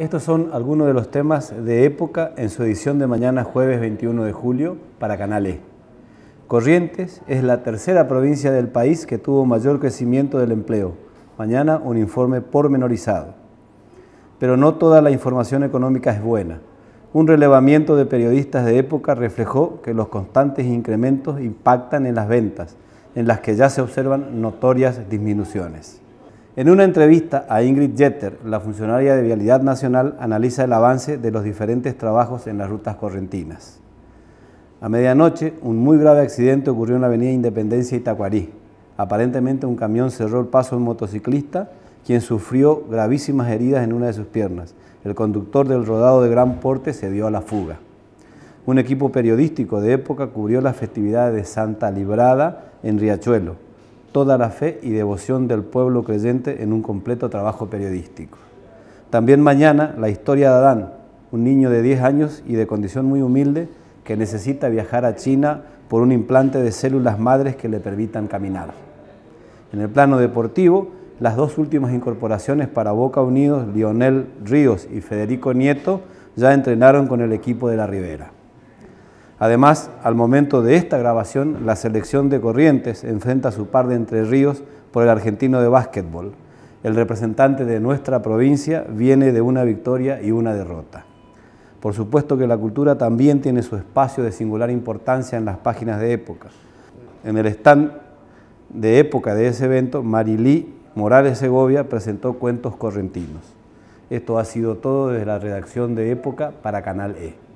Estos son algunos de los temas de época en su edición de mañana jueves 21 de julio para Canal E. Corrientes es la tercera provincia del país que tuvo mayor crecimiento del empleo. Mañana un informe pormenorizado. Pero no toda la información económica es buena. Un relevamiento de periodistas de época reflejó que los constantes incrementos impactan en las ventas, en las que ya se observan notorias disminuciones. En una entrevista a Ingrid Jeter, la funcionaria de Vialidad Nacional analiza el avance de los diferentes trabajos en las rutas correntinas. A medianoche, un muy grave accidente ocurrió en la avenida Independencia Itacuarí. Aparentemente un camión cerró el paso a un motociclista, quien sufrió gravísimas heridas en una de sus piernas. El conductor del rodado de gran porte se dio a la fuga. Un equipo periodístico de época cubrió las festividades de Santa Librada en Riachuelo toda la fe y devoción del pueblo creyente en un completo trabajo periodístico. También mañana la historia de Adán, un niño de 10 años y de condición muy humilde que necesita viajar a China por un implante de células madres que le permitan caminar. En el plano deportivo, las dos últimas incorporaciones para Boca Unidos, Lionel Ríos y Federico Nieto, ya entrenaron con el equipo de la Ribera. Además, al momento de esta grabación, la selección de Corrientes enfrenta a su par de Entre Ríos por el argentino de básquetbol. El representante de nuestra provincia viene de una victoria y una derrota. Por supuesto que la cultura también tiene su espacio de singular importancia en las páginas de época. En el stand de época de ese evento, Marilí Morales Segovia presentó cuentos correntinos. Esto ha sido todo desde la redacción de época para Canal E.